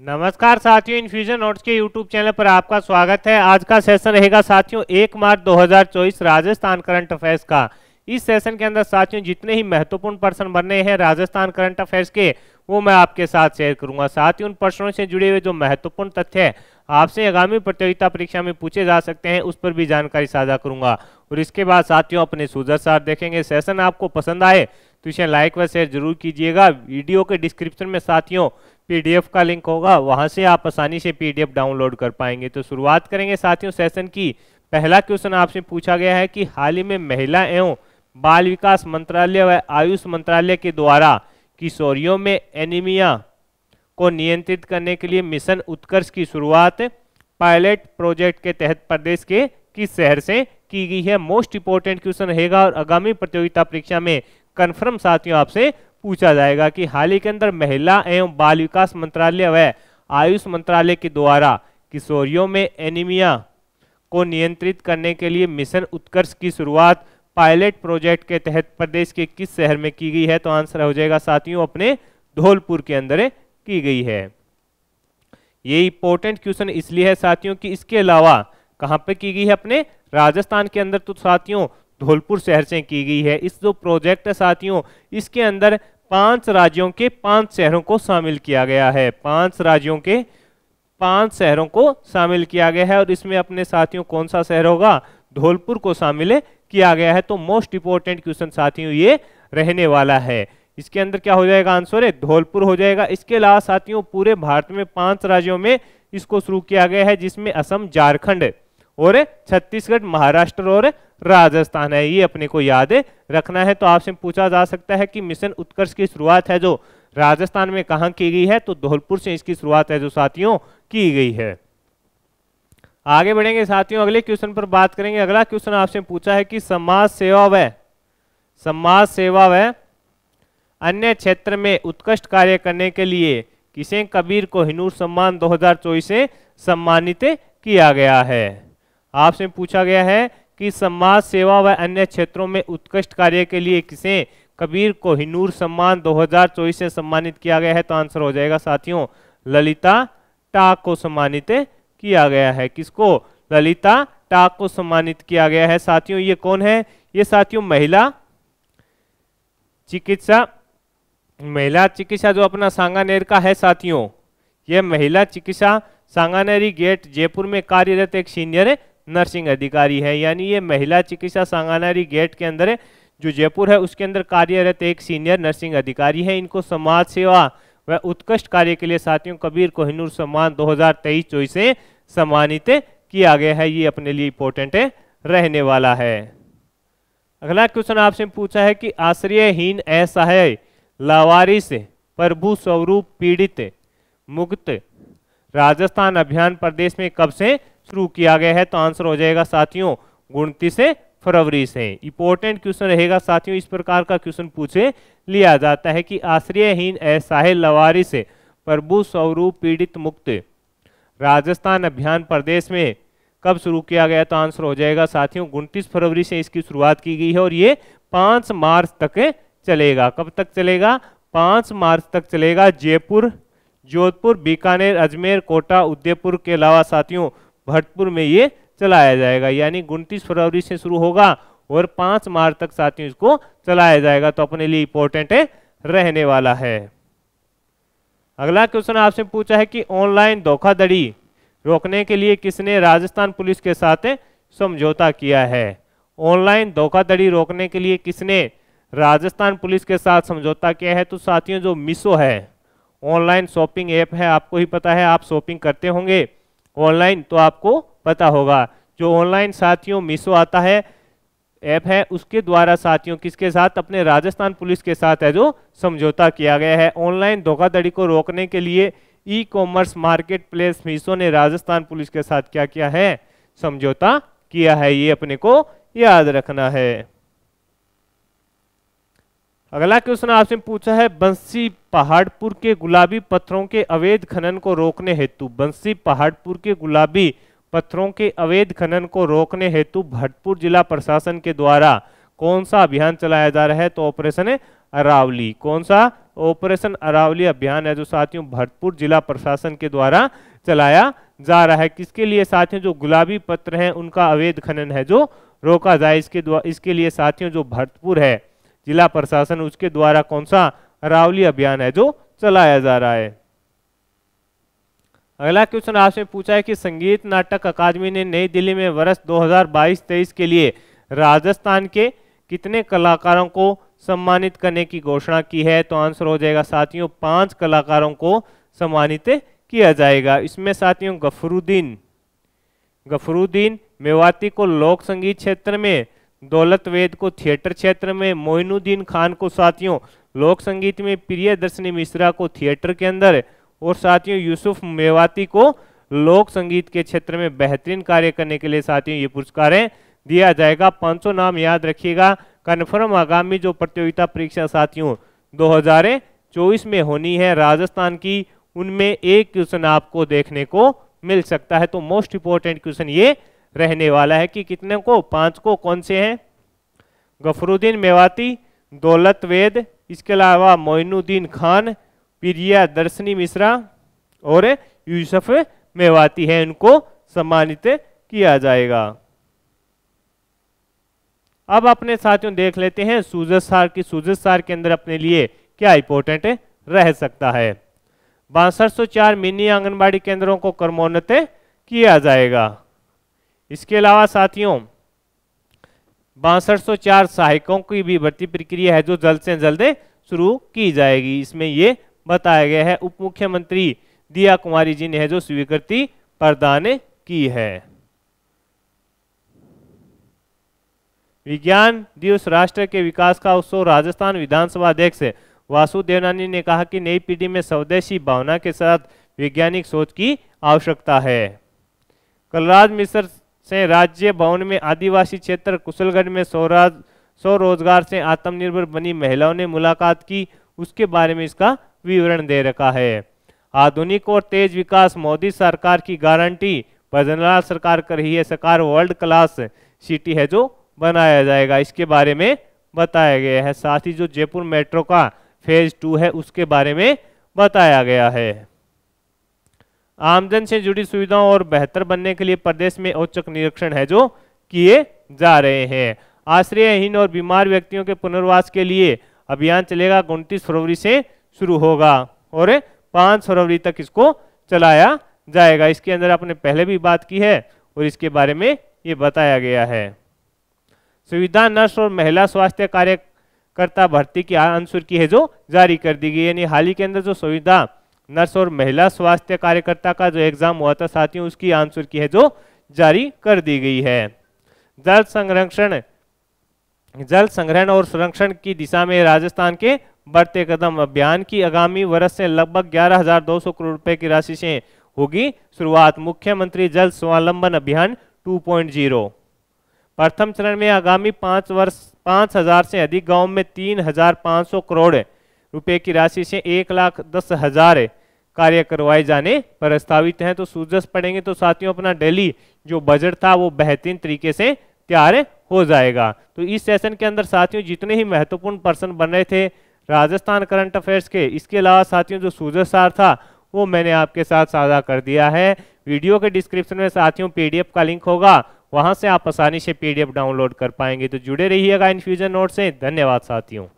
नमस्कार साथियों infusion notes के यूट्यूब चैनल पर आपका स्वागत है आज का सेशन रहेगा साथियों एक मार्च 2024 राजस्थान करंट अफेयर्स का इस सेशन के अंदर साथियों जितने ही महत्वपूर्ण प्रश्न बने हैं राजस्थान करंट अफेयर्स के वो मैं आपके साथ शेयर करूंगा साथ ही उन प्रश्नों से जुड़े हुए जो महत्वपूर्ण तथ्य है आपसे आगामी प्रतियोगिता परीक्षा में पूछे जा सकते हैं उस पर भी जानकारी साझा करूंगा और इसके बाद साथियों अपने सुझाव सार देखेंगे सेशन आपको पसंद आए तो इसे लाइक व शेयर जरूर कीजिएगा वीडियो के डिस्क्रिप्शन में साथियों पीडीएफ का लिंक होगा वहां से आप आसानी से पीडीएफ डाउनलोड कर पाएंगे तो शुरुआत करेंगे साथियों सेशन की पहला क्वेश्चन आपसे पूछा गया है कि हाल ही में महिला एवं बाल विकास मंत्रालय व आयुष मंत्रालय के द्वारा किशोरियों में एनीमिया को नियंत्रित करने के लिए मिशन उत्कर्ष की शुरुआत पायलट प्रोजेक्ट के तहत प्रदेश के किस शहर से की गई है मोस्ट इंपोर्टेंट क्वेश्चन रहेगा और आगामी प्रतियोगिता परीक्षा में कन्फर्म साथियों आपसे पूछा जाएगा कि हाल ही के अंदर महिला एवं बाल विकास मंत्रालय व आयुष मंत्रालय के द्वारा किशोरियों में एनीमिया को नियंत्रित करने के लिए मिशन उत्कर्ष की शुरुआत पायलट प्रोजेक्ट के तहत प्रदेश के किस शहर में की गई है तो आंसर हो जाएगा साथियों अपने धौलपुर के अंदर की गई है ये इंपॉर्टेंट क्वेश्चन इसलिए है साथियों कि इसके अलावा कहाँ पे की गई है अपने राजस्थान के अंदर तो साथियों धौलपुर शहर से की गई है इस जो प्रोजेक्ट है साथियों इसके अंदर पांच राज्यों के पांच शहरों को शामिल किया गया है पांच राज्यों के पांच शहरों को शामिल किया गया है और इसमें अपने साथियों कौन सा शहर होगा धौलपुर को शामिल किया गया है तो मोस्ट इंपोर्टेंट क्वेश्चन साथियों ये रहने वाला है इसके अंदर क्या हो जाएगा आंसर है धौलपुर हो जाएगा इसके अलावा साथियों पूरे भारत में पांच राज्यों में इसको शुरू किया गया है जिसमें असम झारखंड और छत्तीसगढ़ महाराष्ट्र और राजस्थान है ये अपने को याद रखना है तो आपसे पूछा जा सकता है कि मिशन उत्कर्ष की शुरुआत है जो राजस्थान में कहा की गई है तो धौलपुर से इसकी शुरुआत है जो साथियों की गई है आगे बढ़ेंगे साथियों अगले क्वेश्चन पर बात करेंगे अगला क्वेश्चन आपसे पूछा है कि समाज सेवा व समाज सेवा व अन्य क्षेत्र में उत्कृष्ट कार्य करने के लिए किसे कबीर को हिनूर सम्मान दो से सम्मानित किया गया है आपसे पूछा गया है कि समाज सेवा व अन्य क्षेत्रों में उत्कृष्ट कार्य के लिए किसे कबीर को हिनूर सम्मान 2024 से सम्मानित किया गया है तो आंसर हो जाएगा साथियों ललिता टाक को सम्मानित किया गया है किसको ललिता टाक को सम्मानित किया गया है साथियों ये कौन है ये साथियों महिला चिकित्सा महिला चिकित्सा जो अपना सांगानेर का है साथियों यह महिला चिकित्सा सांगानेरी गेट जयपुर में कार्यरत एक सीनियर नर्सिंग अधिकारी है यानी ये महिला चिकित्सा सांगानारी गेट के अंदर जो जयपुर है उसके अंदर कार्यरत एक सीनियर नर्सिंग अधिकारी है इनको समाज सेवा व उत्कृष्ट कार्य के लिए साथियों कबीर कोहिनूर सम्मान 2023 हजार से सम्मानित किया गया है ये अपने लिए इंपॉर्टेंट रहने वाला है अगला क्वेश्चन आपसे पूछा है कि आश्रयहीन असहाय लावारिस प्रभु स्वरूप पीड़ित मुक्त राजस्थान अभियान प्रदेश में कब से शुरू किया गया है तो आंसर हो जाएगा साथियों उनतीस फरवरी से इंपॉर्टेंट क्वेश्चन रहेगा साथियों इस प्रकार का क्वेश्चन पूछे लिया जाता है कि आश्रयहीन असाहिल लवारी से प्रभु स्वरूप पीड़ित मुक्त राजस्थान अभियान प्रदेश में कब शुरू किया गया तो आंसर हो जाएगा साथियों उनतीस फरवरी से इसकी शुरुआत की गई है और ये पांच मार्च तक चलेगा कब तक चलेगा पांच मार्च तक चलेगा जयपुर जोधपुर बीकानेर अजमेर कोटा उदयपुर के अलावा साथियों भरतपुर में ये चलाया जाएगा यानी उनतीस फरवरी से शुरू होगा और पांच मार्च तक साथियों इसको चलाया जाएगा तो अपने लिए इंपॉर्टेंट है रहने वाला है अगला क्वेश्चन आपसे पूछा है कि ऑनलाइन धोखाधड़ी रोकने के लिए किसने राजस्थान पुलिस के साथ समझौता किया है ऑनलाइन धोखाधड़ी रोकने के लिए किसने राजस्थान पुलिस के साथ समझौता किया है तो साथियों जो मिसो है ऑनलाइन शॉपिंग ऐप है आपको ही पता है आप शॉपिंग करते होंगे ऑनलाइन तो आपको पता होगा जो ऑनलाइन साथियों मिसो आता है ऐप है उसके द्वारा साथियों किसके साथ अपने राजस्थान पुलिस के साथ है जो समझौता किया गया है ऑनलाइन धोखाधड़ी को रोकने के लिए e commerce marketplace Meesho ने राजस्थान पुलिस के साथ क्या किया है समझौता किया है ये अपने को याद रखना है अगला क्वेश्चन आपसे पूछा है बंसी पहाड़पुर के गुलाबी पत्थरों के अवैध खनन को रोकने हेतु बंसी पहाड़पुर के गुलाबी पत्थरों के अवैध खनन को रोकने हेतु भटपुर जिला प्रशासन के द्वारा कौन सा अभियान चलाया जा रहा है तो ऑपरेशन अरावली कौन सा ऑपरेशन अरावली अभियान है जो साथियों भरतपुर जिला प्रशासन के द्वारा चलाया जा रहा है किसके लिए साथियों जो गुलाबी पत्र हैं उनका अवैध खनन है जो रोका जाए इसके द्वारा इसके लिए साथियों जो भरतपुर है जिला प्रशासन उसके द्वारा कौन सा रावली अभियान है जो चलाया जा रहा है अगला क्वेश्चन आपसे पूछा है कि संगीत नाटक अकादमी ने नई दिल्ली में वर्ष 2022-23 के लिए राजस्थान के कितने कलाकारों को सम्मानित करने की घोषणा की है तो आंसर हो जाएगा साथियों पांच कलाकारों को सम्मानित किया जाएगा इसमें साथियों गफरुद्दीन गफरुद्दीन मेवाती को लोक संगीत क्षेत्र में दौलत वेद को थिएटर क्षेत्र में मोइनुद्दीन खान को साथियों लोक संगीत में प्रिय दर्शनी मिश्रा को थिएटर के अंदर और साथियों यूसुफ मेवाती को लोक संगीत के क्षेत्र में बेहतरीन कार्य करने के लिए साथियों ये पुरस्कारें दिया जाएगा पांच नाम याद रखिएगा कन्फर्म आगामी जो प्रतियोगिता परीक्षा साथियों चौबीस में होनी है राजस्थान की उनमें एक क्वेश्चन आपको देखने को मिल सकता है तो मोस्ट इंपोर्टेंट क्वेश्चन ये रहने वाला है कि कितने को पांच को कौन से हैं गफरुद्दीन मेवाती दौलत वेद इसके अलावा मोइनुद्दीन खान प्रिया दर्शनी मिश्रा और यूसुफ मेवाती है इनको सम्मानित किया जाएगा अब अपने साथियों देख लेते हैं सूजत सार की सूजत सार के अंदर अपने लिए क्या इंपॉर्टेंट रह सकता है बासठ मिनी आंगनबाड़ी केंद्रों को कर्मोन्नत किया जाएगा इसके अलावा साथियों बासठ सहायकों की भी भर्ती प्रक्रिया है जो जल्द से जल्द शुरू की जाएगी इसमें ये बताया गया है उप मुख्यमंत्री दिया कुमारी जी ने है जो स्वीकृति प्रदान की है विज्ञान दिवस राष्ट्र के विकास का उत्सव राजस्थान विधानसभा अध्यक्ष वासुदेवनानी ने कहा कि नई पीढ़ी में स्वदेशी भावना के साथ वैज्ञानिक सोच की आवश्यकता है कलराज मिश्र से राज्य भवन में आदिवासी क्षेत्र कुशलगढ़ में स्वराज स्वरोजगार से आत्मनिर्भर बनी महिलाओं ने मुलाकात की उसके बारे में इसका विवरण दे रखा है आधुनिक और तेज विकास मोदी सरकार की गारंटी भजनलाल सरकार कर रही है सरकार वर्ल्ड क्लास सिटी है जो बनाया जाएगा इसके बारे में बताया गया है साथ ही जो जयपुर मेट्रो का फेज टू है उसके बारे में बताया गया है आमजन से जुड़ी सुविधाओं और बेहतर बनने के लिए प्रदेश में औचक निरीक्षण है जो किए जा रहे हैं आश्रयहीन और बीमार व्यक्तियों के पुनर्वास के लिए अभियान चलेगा उनतीस फरवरी से शुरू होगा और पाँच फरवरी तक इसको चलाया जाएगा इसके अंदर आपने पहले भी बात की है और इसके बारे में ये बताया गया है सुविधा नर्स और महिला स्वास्थ्य कार्यकर्ता भर्ती की आंसर की है जो जारी कर दी गई यानी हाल ही के अंदर जो सुविधा नर्स और महिला स्वास्थ्य कार्यकर्ता का जो एग्जाम हुआ था साथियों उसकी आंसर की है जो जारी कर दी गई है जल संरक्षण जल संग्रहण और संरक्षण की दिशा में राजस्थान के बढ़ते कदम अभियान की आगामी वर्ष से लगभग 11,200 करोड़ रुपए की राशि से होगी शुरुआत मुख्यमंत्री जल स्वावलंबन अभियान 2.0 प्रथम चरण में आगामी पांच वर्ष 5,000 से अधिक गांव में 3,500 करोड़ रुपए की राशि से एक लाख दस हजार कार्य करवाए जाने प्रस्तावित हैं तो सूजस पड़ेंगे तो साथियों अपना डेली जो बजट था वो बेहतरीन तरीके से तैयार हो जाएगा तो इस सेशन के अंदर साथियों जितने ही महत्वपूर्ण पर्सन बन रहे थे राजस्थान करंट अफेयर्स के इसके अलावा साथियों जो सूजस सार था वो मैंने आपके साथ साझा कर दिया है वीडियो के डिस्क्रिप्शन में साथियों पीडीएफ का लिंक होगा वहां से आप आसानी से पीडीएफ डाउनलोड कर पाएंगे तो जुड़े रहिएगा इन्फ्यूजन नोट से धन्यवाद साथियों